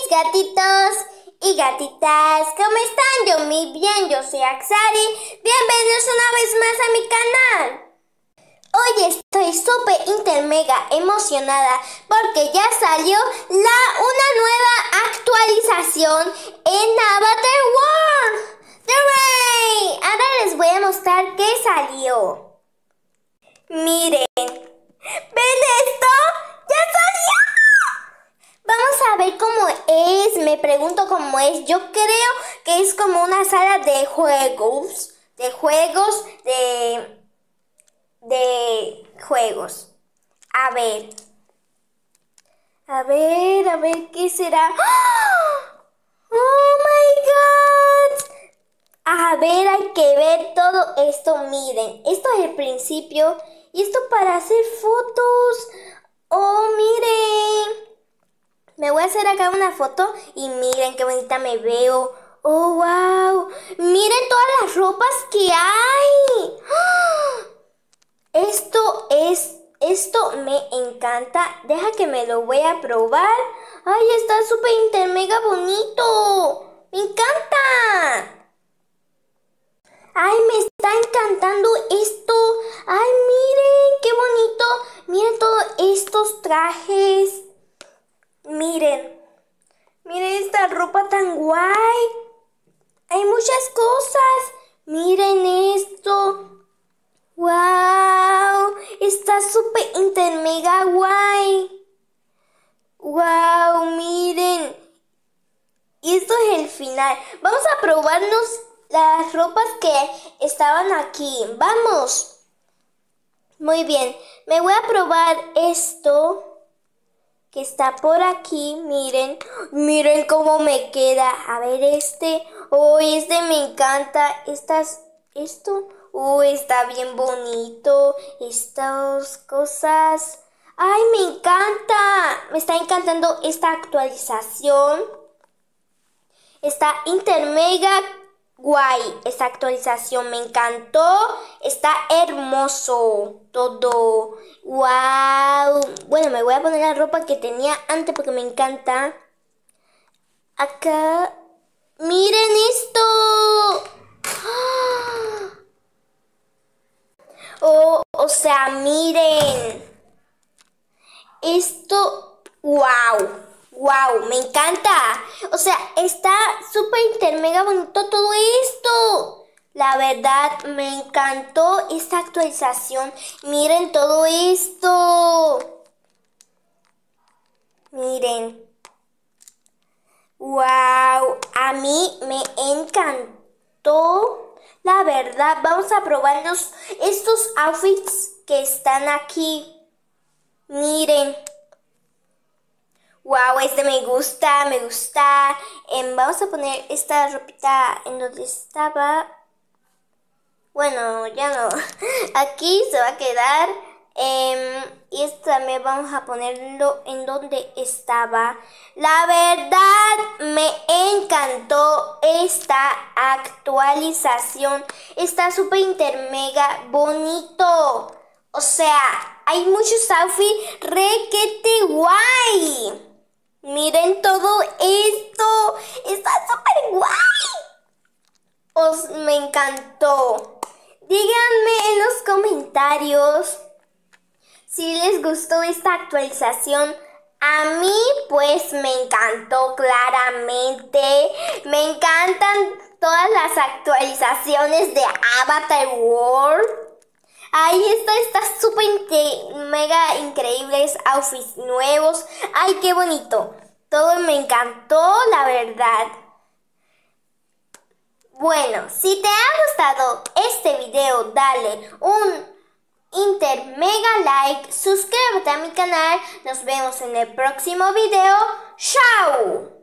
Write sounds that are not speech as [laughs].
mis gatitos y gatitas, ¿cómo están? Yo muy bien, yo soy Axari. Bienvenidos una vez más a mi canal. Hoy estoy súper inter mega emocionada porque ya salió la, una nueva actualización en Avatar World. ¡Yay! Ahora les voy a mostrar qué salió. Miren. me pregunto cómo es. Yo creo que es como una sala de juegos, de juegos, de, de juegos. A ver. A ver, a ver, ¿qué será? ¡Ah! ¡Oh, my God! A ver, hay que ver todo esto. Miren, esto es el principio. Y esto para hacer fotos. ¡Oh, miren! Me voy a hacer acá una foto y miren qué bonita me veo. ¡Oh, wow! ¡Miren todas las ropas que hay! ¡Ah! Esto es... Esto me encanta. Deja que me lo voy a probar. ¡Ay, está súper inter mega bonito! ¡Me encanta! ¡Ay, me está encantando esto! ¡Ay, miren! ¡Qué bonito! ¡Miren todos estos trajes! Miren, miren esta ropa tan guay. Hay muchas cosas. Miren esto. ¡Wow! Está súper mega guay. ¡Wow! Miren. Y esto es el final. Vamos a probarnos las ropas que estaban aquí. ¡Vamos! Muy bien. Me voy a probar esto que está por aquí. Miren, miren cómo me queda. A ver, este. Oh, este me encanta. Estas, esto. Oh, está bien bonito. Estas cosas. ¡Ay, me encanta! Me está encantando esta actualización. Está intermega Guay, esa actualización me encantó. Está hermoso todo. Wow. Bueno, me voy a poner la ropa que tenía antes porque me encanta. Acá. Miren esto. ¡Ah! Oh, o sea, miren. Esto, wow. ¡Wow! ¡Me encanta! O sea, está súper mega bonito todo esto. La verdad, me encantó esta actualización. Miren todo esto. Miren. ¡Wow! A mí me encantó. La verdad, vamos a probarnos estos outfits que están aquí. Miren wow, este me gusta, me gusta. Em, vamos a poner esta ropita en donde estaba. Bueno, ya no. [laughs] Aquí se va a quedar. Em, y esta también vamos a ponerlo en donde estaba. La verdad me encantó esta actualización. Está súper intermega bonito. O sea, hay muchos outfits requete guay. Miren todo esto. Está súper guay. Os me encantó. Díganme en los comentarios si les gustó esta actualización. A mí pues me encantó claramente. Me encantan todas las actualizaciones de Avatar World. Ahí está, está súper mega increíbles outfits nuevos. Ay, qué bonito. Todo me encantó, la verdad. Bueno, si te ha gustado este video, dale un inter mega like, suscríbete a mi canal, nos vemos en el próximo video. ¡Chao!